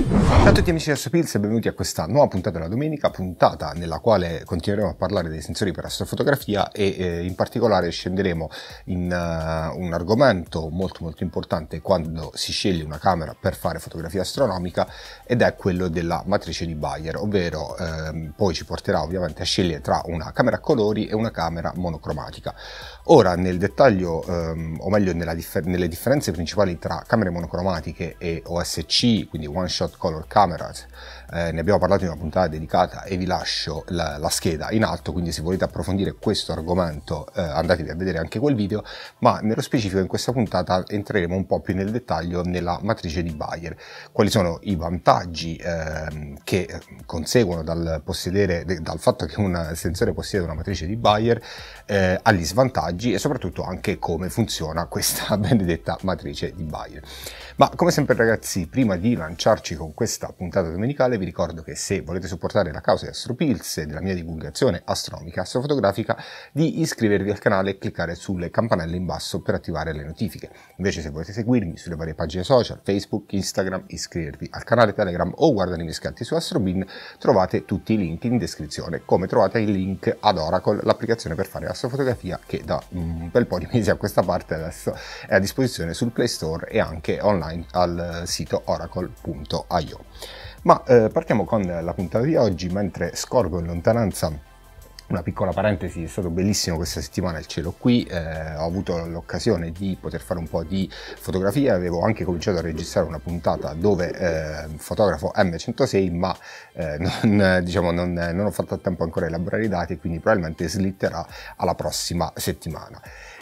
you Ciao a tutti amici di Astropills e benvenuti a questa nuova puntata della domenica, puntata nella quale continueremo a parlare dei sensori per astrofotografia e eh, in particolare scenderemo in uh, un argomento molto molto importante quando si sceglie una camera per fare fotografia astronomica ed è quello della matrice di Bayer, ovvero ehm, poi ci porterà ovviamente a scegliere tra una camera a colori e una camera monocromatica. Ora nel dettaglio, ehm, o meglio nella differ- nelle differenze principali tra camere monocromatiche e OSC, quindi One Shot Color Camera, cameras, eh, ne abbiamo parlato in una puntata dedicata e vi lascio la, la scheda in alto, quindi se volete approfondire questo argomento eh, andatevi a vedere anche quel video, ma nello specifico in questa puntata entreremo un po' più nel dettaglio nella matrice di Bayer, quali sono i vantaggi eh, che conseguono dal, possedere, dal fatto che un sensore possiede una matrice di Bayer eh, agli svantaggi e soprattutto anche come funziona questa benedetta matrice di Bayer. Ma come sempre ragazzi, prima di lanciarci con questa puntata domenicale vi ricordo che se volete supportare la causa di Astropills e della mia divulgazione astronomica astrofotografica di iscrivervi al canale e cliccare sulle campanelle in basso per attivare le notifiche. Invece se volete seguirmi sulle varie pagine social, Facebook, Instagram, iscrivervi al canale Telegram o guardare i miei scatti su Astrobin trovate tutti i link in descrizione, come trovate il link ad Oracle, l'applicazione per fare astrofotografia che da un bel po' di mesi a questa parte adesso è a disposizione sul Play Store e anche online al sito oracle.io. Ma eh, partiamo con la puntata di oggi, mentre scorgo in lontananza una piccola parentesi, è stato bellissimo questa settimana il cielo qui, eh, ho avuto l'occasione di poter fare un po' di fotografia, avevo anche cominciato a registrare una puntata dove eh, fotografo M106 ma eh, non, diciamo, non, non ho fatto a tempo ancora a elaborare i dati quindi probabilmente slitterà alla prossima settimana.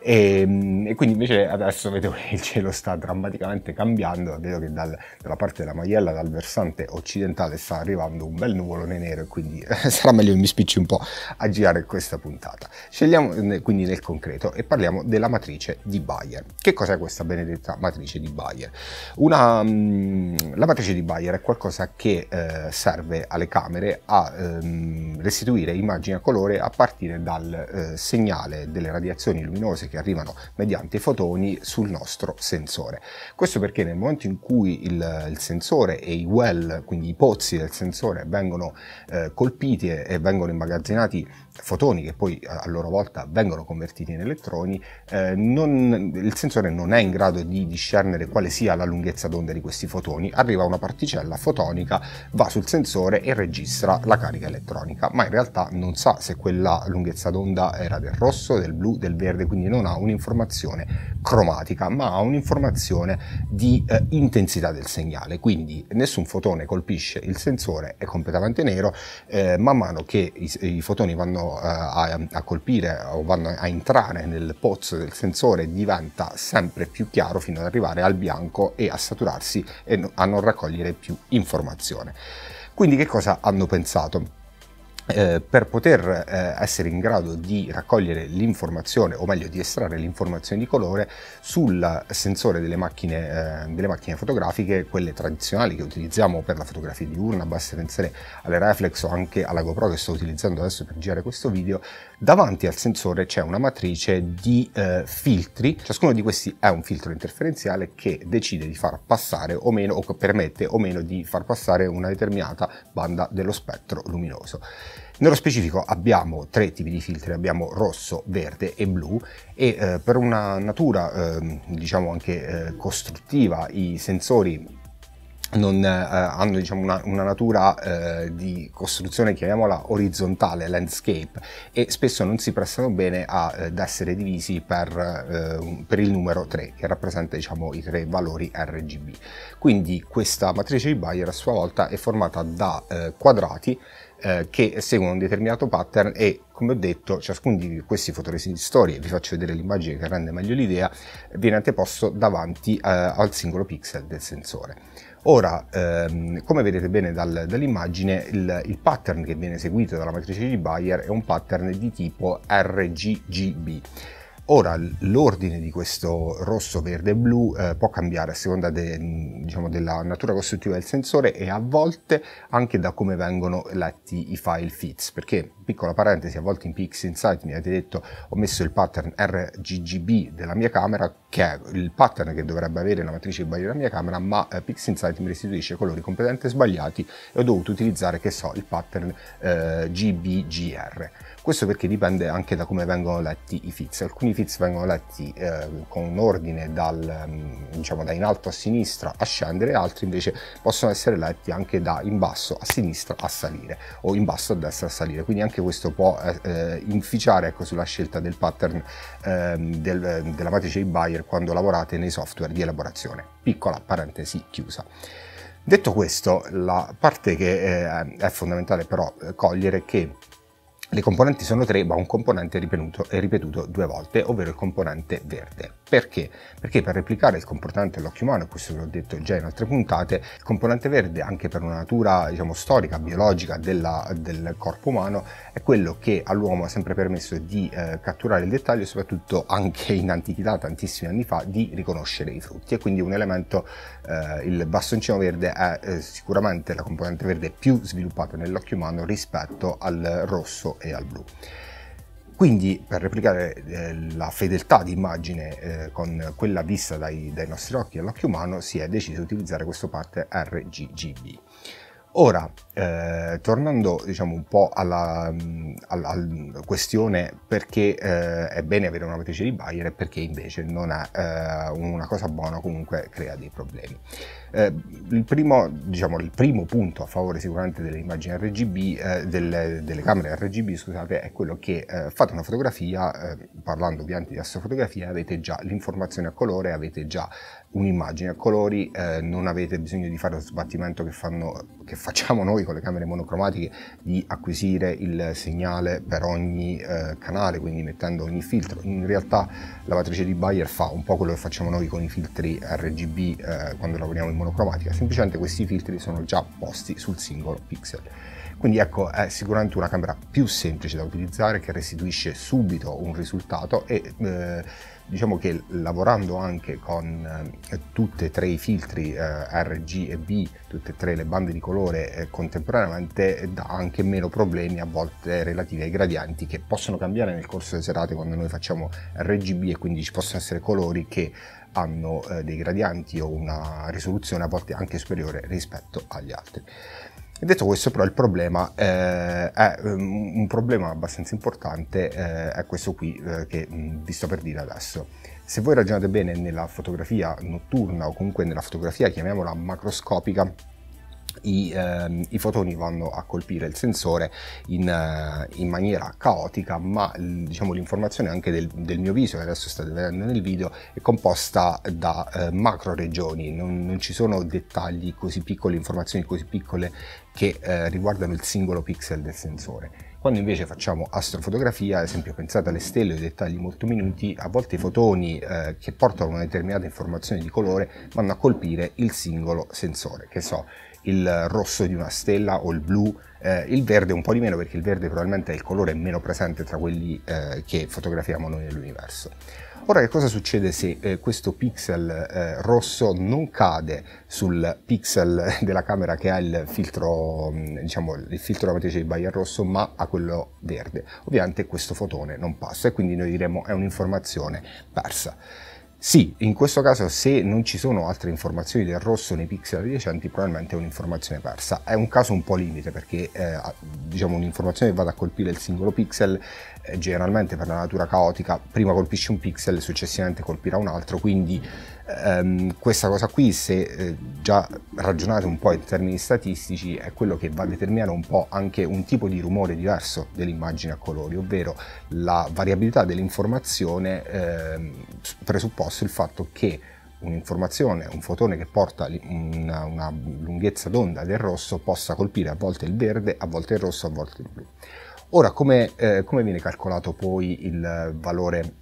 E, ehm, e, quindi invece adesso vedo che il cielo sta drammaticamente cambiando, vedo che dal, dalla parte della Maiella, dal versante occidentale sta arrivando un bel nuvolone nero e quindi sarà meglio che mi spicci un po' a girare questa puntata. Scegliamo eh, quindi nel concreto e parliamo della matrice di Bayer. Che cos'è questa benedetta matrice di Bayer? Una, mm, la matrice di Bayer è qualcosa che eh, serve alle camere a ehm, restituire immagini a colore a partire dal eh, segnale delle radiazioni luminose che arrivano mediante fotoni sul nostro sensore. Questo perché nel momento in cui il, il sensore e i well, quindi i pozzi del sensore, vengono eh, colpiti e, e vengono immagazzinati fotoni che poi a loro volta vengono convertiti in elettroni, eh, non, il sensore non è in grado di discernere quale sia la lunghezza d'onda di questi fotoni, arriva una particella fotonica, va sul sensore e registra la carica elettronica, ma in realtà non sa se quella lunghezza d'onda era del rosso, del blu, del verde, quindi non ha un'informazione cromatica, ma ha un'informazione di eh, intensità del segnale, quindi nessun fotone colpisce il sensore, è completamente nero, eh, man mano che i, i fotoni vanno vanno a, a colpire o vanno a entrare nel pozzo del sensore diventa sempre più chiaro fino ad arrivare al bianco e a saturarsi e a non raccogliere più informazione. Quindi che cosa hanno pensato? Eh, per poter eh, essere in grado di raccogliere l'informazione, o meglio di estrarre l'informazione di colore sul sensore delle macchine, eh, delle macchine, fotografiche, quelle tradizionali che utilizziamo per la fotografia diurna, basta pensare alle reflex o anche alla GoPro che sto utilizzando adesso per girare questo video, davanti al sensore c'è una matrice di eh, filtri, ciascuno di questi è un filtro interferenziale che decide di far passare o meno, o permette o meno di far passare una determinata banda dello spettro luminoso. Nello specifico abbiamo tre tipi di filtri, abbiamo rosso, verde e blu e eh, per una natura eh, diciamo anche eh, costruttiva i sensori non, eh, hanno diciamo, una, una, natura eh, di costruzione chiamiamola orizzontale, landscape e spesso non si prestano bene ad eh, essere divisi per, per, il numero 3 che rappresenta diciamo, i tre valori RGB quindi questa matrice di Bayer a sua volta è formata da quadrati eh, che seguono un determinato pattern e come ho detto ciascuno di questi fotoresistori, vi faccio vedere l'immagine che rende meglio l'idea, viene anteposto davanti eh, al singolo pixel del sensore. Ora, ehm, come vedete bene dal, dall'immagine, il, il, pattern che viene eseguito dalla matrice di Bayer è un pattern di tipo RGGB Ora l'ordine di questo rosso, verde e blu eh, può cambiare a seconda de, diciamo, della natura costruttiva del sensore e a volte anche da come vengono letti i file FITS, perché piccola parentesi, a volte in PX Insight mi avete detto ho messo il pattern RGGB della mia camera che è il pattern che dovrebbe avere la matrice di baglio della mia camera, ma eh, PixInsight mi restituisce colori completamente sbagliati e ho dovuto utilizzare, che so, il pattern eh, GBGR. Questo perché dipende anche da come vengono letti i fix. Alcuni fix vengono letti eh, con un ordine dal, mm, diciamo, da in alto a sinistra a scendere, altri invece possono essere letti anche da in basso a sinistra a salire o in basso a destra a salire. Quindi anche questo può eh, eh, inficiare ecco, sulla scelta del pattern ehm, del, della matrice di Bayer software quando lavorate nei software di elaborazione. Piccola parentesi chiusa. Detto questo, la parte che eh, è fondamentale però eh, cogliere è che le componenti sono tre, ma un componente è ripetuto, è ripetuto, due volte, ovvero il componente verde. Perché? Perché per replicare il comportamento dell'occhio umano, questo ve l'ho detto già in altre puntate, il componente verde, anche per una natura diciamo, storica, biologica della, del corpo umano, è quello che all'uomo ha sempre permesso di eh, catturare il dettaglio e soprattutto anche in antichità, tantissimi anni fa, di riconoscere i frutti. E quindi un elemento, eh, il bastoncino verde è eh, sicuramente la componente verde più sviluppata nell'occhio umano rispetto al rosso e al blu. Quindi per replicare eh, la fedeltà di eh, con quella vista dai, dai nostri occhi all'occhio umano si è deciso di utilizzare questo parte RGGB. Ora, eh, tornando diciamo, un po' alla, alla, mm, alla questione perché eh, è bene avere una matrice di Bayer e perché invece non è eh, una cosa buona comunque crea dei problemi. Eh, il primo, diciamo, il, primo, punto a favore sicuramente delle immagini RGB, eh, delle, delle, camere RGB scusate, è quello che eh, fate una fotografia, parlando ovviamente di astrofotografia, avete già l'informazione a colore, avete già un'immagine a colori, eh, non avete bisogno di fare lo sbattimento che, fanno, che, facciamo noi con le camere monocromatiche di acquisire il segnale per ogni eh, canale, quindi mettendo ogni filtro. In realtà lavatrice di Bayer fa un po' quello che facciamo noi con i filtri RGB eh, quando lavoriamo in monocromatica, semplicemente questi filtri sono già posti sul singolo pixel. Quindi ecco, è sicuramente una camera più semplice da utilizzare che restituisce subito un risultato e eh, Diciamo che lavorando anche con eh, tutti e tre i filtri eh, RG e B, tutte e tre le bande di colore eh, contemporaneamente, dà anche meno problemi a volte relativi ai gradienti che possono cambiare nel corso delle serate quando noi facciamo RGB e quindi ci possono essere colori che hanno eh, dei gradienti o una risoluzione a volte anche superiore rispetto agli altri. Detto questo però il problema eh, è ehm, un problema abbastanza importante, eh, è questo qui eh, che mm, vi sto per dire adesso. Se voi ragionate bene nella fotografia notturna o comunque nella fotografia chiamiamola macroscopica, i, ehm, i, fotoni vanno a colpire il sensore in, eh, in maniera caotica, ma diciamo, l'informazione anche del, del, mio viso, che adesso state vedendo nel video, è composta da eh, macro regioni, non, non, ci sono dettagli così piccoli, informazioni così piccole che eh, riguardano il singolo pixel del sensore. Quando invece facciamo astrofotografia, ad esempio pensate alle stelle, ai dettagli molto minuti, a volte i fotoni eh, che portano una determinata informazione di colore vanno a colpire il singolo sensore, che so, il rosso di una stella o il blu, eh, il verde un po' di meno perché il verde probabilmente è il colore meno presente tra quelli eh, che fotografiamo noi nell'universo. Ora che cosa succede se eh, questo pixel eh, rosso non cade sul pixel della camera che ha il filtro, mm, diciamo, il filtro della matrice di Bayer rosso, ma a quello verde? Ovviamente questo fotone non passa e quindi noi diremo è un'informazione persa. Sì, in questo caso se non ci sono altre informazioni del rosso nei pixel adiacenti probabilmente è un'informazione persa. È un caso un po' limite perché eh, diciamo un'informazione che vada a colpire il singolo pixel eh, generalmente per la natura caotica prima colpisce un pixel e successivamente colpirà un altro, quindi ehm, questa cosa qui se eh, già ragionate un po' in termini statistici è quello che va a determinare un po' anche un tipo di rumore diverso dell'immagine a colori, ovvero la variabilità dell'informazione ehm, presupposto il fatto che un'informazione, un fotone che porta una, una lunghezza d'onda del rosso possa colpire a volte il verde, a volte il rosso, a volte il blu. Ora, come, eh, come viene calcolato poi il valore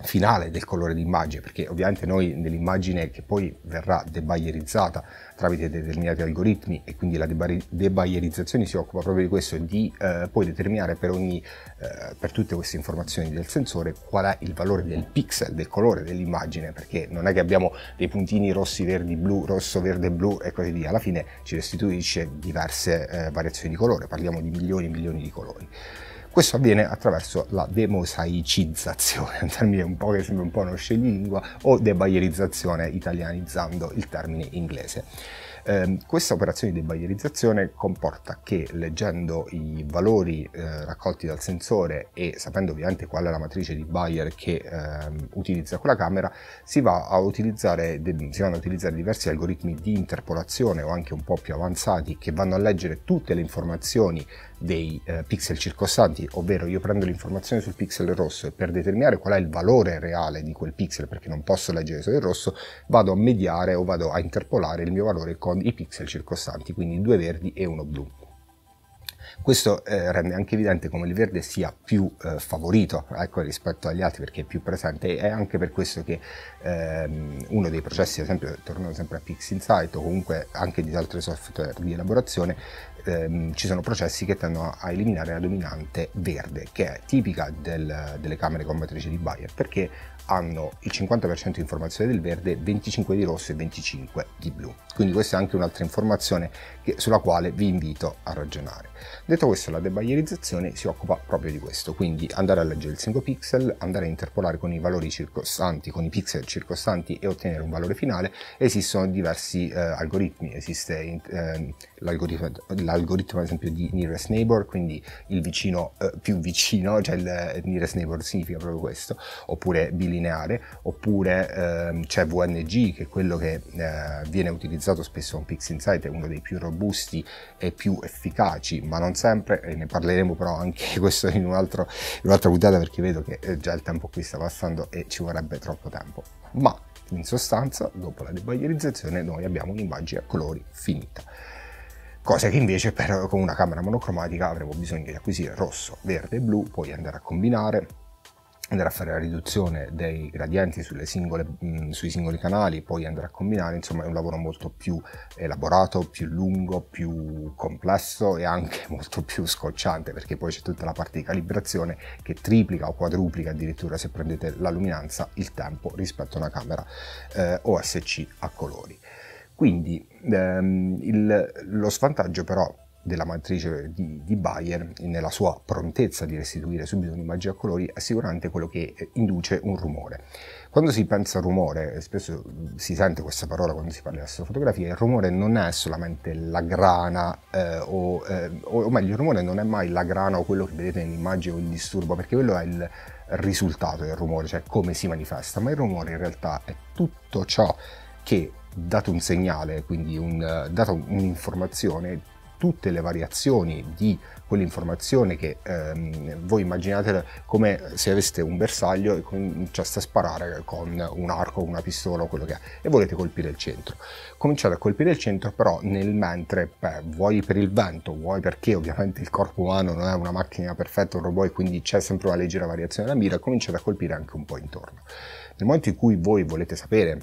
finale del colore d'immagine, perché ovviamente noi nell'immagine che poi verrà debayerizzata tramite determinati algoritmi e quindi la debayerizzazione si occupa proprio di questo, di eh, poi determinare per, ogni, eh, per tutte queste informazioni del sensore qual è il valore del pixel, del colore dell'immagine, perché non è che abbiamo dei puntini rossi, verdi, blu, rosso, verde, blu e così via, alla fine ci restituisce diverse eh, variazioni di colore, parliamo di milioni e milioni di colori. Questo avviene attraverso la demosaicizzazione, un termine un po' che sembra un po' uno scelilingua, o debaierizzazione italianizzando il termine inglese. Eh, questa operazione di debaierizzazione comporta che leggendo i valori eh, raccolti dal sensore e sapendo ovviamente qual è la matrice di Bayer che eh, utilizza quella camera, si, va de- si, vanno a utilizzare diversi algoritmi di interpolazione o anche un po' più avanzati che vanno a leggere tutte le informazioni dei eh, pixel circostanti, ovvero io prendo l'informazione sul pixel rosso e per determinare qual è il valore reale di quel pixel, perché non posso leggere solo il rosso, vado a mediare o vado a interpolare il mio valore con i pixel circostanti, quindi due verdi e uno blu. Questo eh, rende anche evidente come il verde sia più eh, favorito ecco, rispetto agli altri perché è più presente. e È anche per questo che ehm, uno dei processi, ad esempio, tornando sempre a PixInsight o comunque anche di altri software di elaborazione, ehm, ci sono processi che tendono a eliminare la dominante verde, che è tipica del, delle camere con matrice di Bayer, perché hanno il 50% di informazione del verde, 25 di rosso e 25 di blu. Quindi questa è anche un'altra informazione sulla quale vi invito a ragionare. Detto questo, la debaglierizzazione si occupa proprio di questo, quindi andare a leggere il singolo pixel, andare a interpolare con i valori circostanti, con i pixel circostanti e ottenere un valore finale. Esistono diversi eh, algoritmi, esiste eh, l'algoritmo, l'algoritmo ad esempio di nearest neighbor, quindi il vicino eh, più vicino, cioè il eh, nearest neighbor significa proprio questo, oppure bilineare, oppure ehm, c'è VNG che è quello che eh, viene utilizzato spesso con PixInsight, è uno dei più robusti robusti e più efficaci, ma non sempre, e ne parleremo però anche questo in, un altro, in un'altra puntata perché vedo che eh, già il tempo qui sta passando e ci vorrebbe troppo tempo. Ma in sostanza, dopo la debaglierizzazione, noi abbiamo un'immagine a colori finita cosa che invece per, con una camera monocromatica avremo bisogno di acquisire rosso, verde e blu, poi andare a combinare andrà a fare la riduzione dei gradienti singole, mh, sui singoli canali, poi andrà a combinare, insomma è un lavoro molto più elaborato, più lungo, più complesso e anche molto più scocciante perché poi c'è tutta la parte di calibrazione che triplica o quadruplica addirittura se prendete la luminanza il tempo rispetto a una camera eh, OSC a colori. Quindi ehm, il, lo svantaggio però della matrice di, di Bayer nella sua prontezza di restituire subito un'immagine a colori è sicuramente quello che eh, induce un rumore. Quando si pensa a rumore, eh, spesso si sente questa parola quando si parla di astrofotografia, il rumore non è solamente la grana, eh, o, eh, o, meglio, il rumore non è mai la grana o quello che vedete nell'immagine o il disturbo, perché quello è il risultato del rumore, cioè come si manifesta, ma il rumore in realtà è tutto ciò che, dato un segnale, quindi un, eh, dato un'informazione, tutte le variazioni di quell'informazione che ehm, voi immaginate come se aveste un bersaglio e cominciaste cioè, a sparare con un arco, una pistola o quello che è e volete colpire il centro. Cominciate a colpire il centro però nel mentre, beh, vuoi per il vento, vuoi perché ovviamente il corpo umano non è una macchina perfetta, un robot e quindi c'è sempre una leggera variazione della mira, cominciate a colpire anche un po' intorno. Nel momento in cui voi volete sapere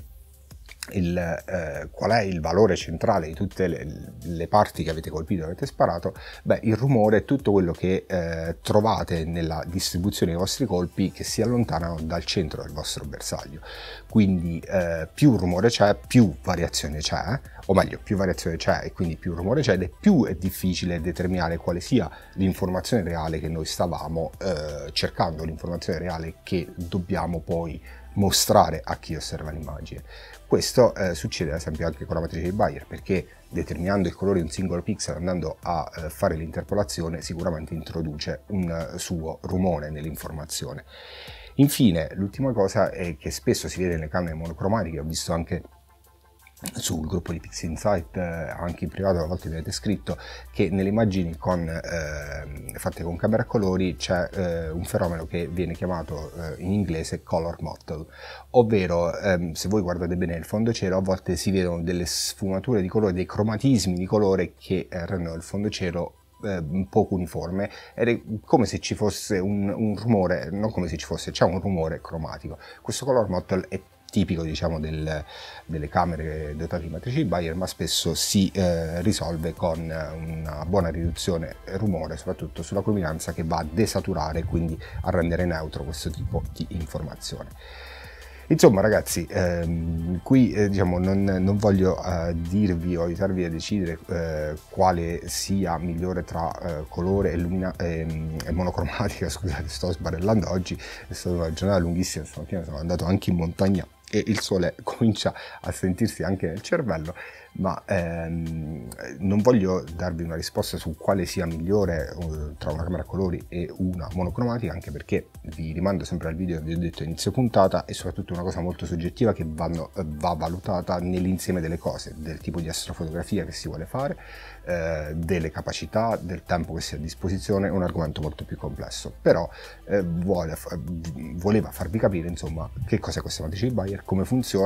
il, eh, qual è il valore centrale di tutte le, le parti che avete colpito, che avete sparato, beh, il rumore è tutto quello che eh, trovate nella distribuzione dei vostri colpi che si allontanano dal centro del vostro bersaglio. Quindi eh, più rumore c'è, più variazione c'è, o meglio, più variazione c'è e quindi più rumore c'è ed è più è difficile determinare quale sia l'informazione reale che noi stavamo eh, cercando, l'informazione reale che dobbiamo poi mostrare a chi osserva l'immagine. Questo eh, succede ad esempio anche con la matrice di Bayer perché determinando il colore di un singolo pixel andando a eh, fare l'interpolazione sicuramente introduce un eh, suo rumore nell'informazione. Infine, l'ultima cosa è che spesso si vede nelle camere monocromatiche, ho visto anche sul gruppo di Pixie Insight eh, anche in privato a volte mi avete scritto che nelle immagini con, eh, fatte con camera colori c'è eh, un fenomeno che viene chiamato eh, in inglese color mottle ovvero ehm, se voi guardate bene il fondo cielo a volte si vedono delle sfumature di colore dei cromatismi di colore che eh, rendono il fondo cielo ehm, poco uniforme ed è come se ci fosse un, un rumore, non come se ci fosse, c'è un rumore cromatico. Questo color mottle è tipico diciamo, del, delle camere dotate di matrici Bayer, ma spesso si eh, risolve con una buona riduzione rumore, soprattutto sulla culminanza che va a desaturare, e quindi a rendere neutro questo tipo di informazione. Insomma ragazzi, ehm, qui eh, diciamo, non, non voglio eh, dirvi o aiutarvi a decidere eh, quale sia migliore tra eh, colore e, lumina- ehm, e monocromatica, scusate sto sbarellando oggi, è stata una giornata lunghissima, stamattina sono andato anche in montagna e il sole comincia a sentirsi anche nel cervello ma ehm, non voglio darvi una risposta su quale sia migliore eh, tra una camera a colori e una monocromatica, anche perché vi rimando sempre al video che vi ho detto inizio puntata e soprattutto una cosa molto soggettiva che vanno, eh, va valutata nell'insieme delle cose, del tipo di astrofotografia che si vuole fare, eh, delle capacità, del tempo che si ha a disposizione, è un argomento molto più complesso, però eh, vuole, eh, voleva farvi capire insomma che cos'è questa matrice di Bayer, come funziona,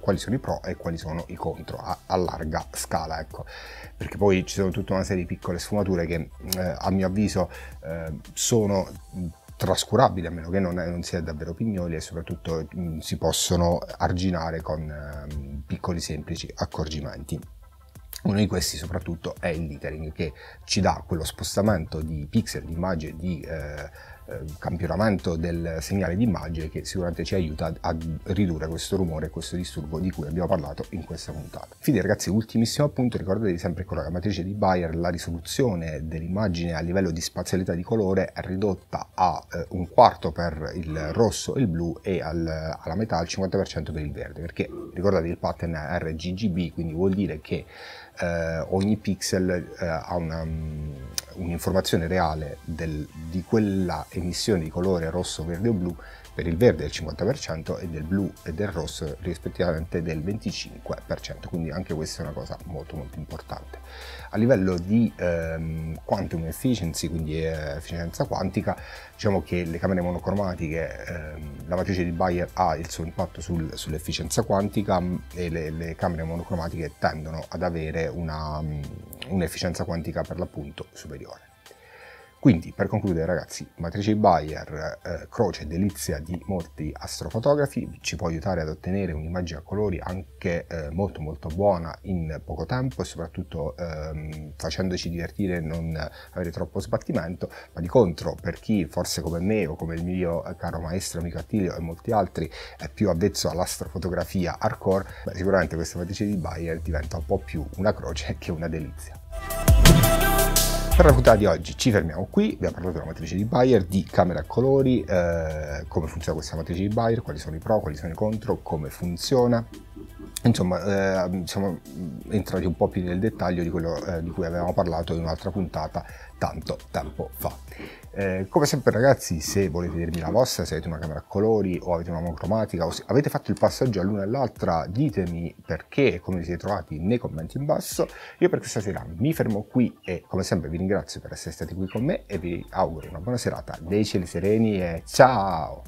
quali sono i pro e quali sono i contro a, larga scala, ecco. perché poi ci sono tutta una serie di piccole sfumature che eh, a mio avviso eh, sono trascurabili a meno che non, non si è davvero pignoli e soprattutto mh, si possono arginare con mh, ehm, piccoli semplici accorgimenti. Uno di questi soprattutto è il littering che ci dà quello spostamento di pixel, di immagine, di eh, eh, campionamento del segnale d'immagine che sicuramente ci aiuta a ridurre questo rumore e questo disturbo di cui abbiamo parlato in questa puntata. Fine ragazzi, ultimissimo appunto, ricordatevi sempre con la matrice di Bayer la risoluzione dell'immagine a livello di spazialità di colore è ridotta a eh, un quarto per il rosso e il blu e al, alla metà al 50% per il verde, perché ricordate il pattern RGGB, quindi vuol dire che eh, ogni pixel eh, ha una mm, un'informazione reale del, di quella emissione di colore rosso, verde o blu per il verde del 50% e del blu e del rosso rispettivamente del 25%, quindi anche questa è una cosa molto molto importante. A livello di ehm, quantum efficiency, quindi eh, efficienza quantica, diciamo che le camere monocromatiche, ehm, la matrice di Bayer ha il suo impatto sul, sull'efficienza quantica mm, e le, le, camere monocromatiche tendono ad avere una, mm, un'efficienza quantica per l'appunto superiore. Quindi, per concludere ragazzi, Matrice Bayer, eh, croce delizia di molti astrofotografi, ci può aiutare ad ottenere un'immagine a colori anche eh, molto molto buona in poco tempo e soprattutto ehm, facendoci divertire e non avere troppo sbattimento, ma di contro per chi forse come me o come il mio caro maestro amico Attilio e molti altri è più avvezzo all'astrofotografia hardcore, beh, sicuramente questa matrice di Bayer diventa un po' più una croce che una delizia. Per la puntata di oggi ci fermiamo qui, abbiamo parlato della matrice di Bayer, di camera a colori, eh, come funziona questa matrice di Bayer, quali sono i pro, quali sono i contro, come funziona. Insomma, eh, siamo entrati un po' più nel dettaglio di quello eh, di cui avevamo parlato in un'altra puntata tanto tempo fa. Eh, come sempre ragazzi, se volete dirmi la vostra, se avete una camera a colori o avete una monocromatica o se avete fatto il passaggio all'una e all'altra, ditemi perché e come vi siete trovati nei commenti in basso. Io per questa sera mi fermo qui e come sempre vi ringrazio per essere stati qui con me e vi auguro una buona serata, dei cieli sereni e ciao!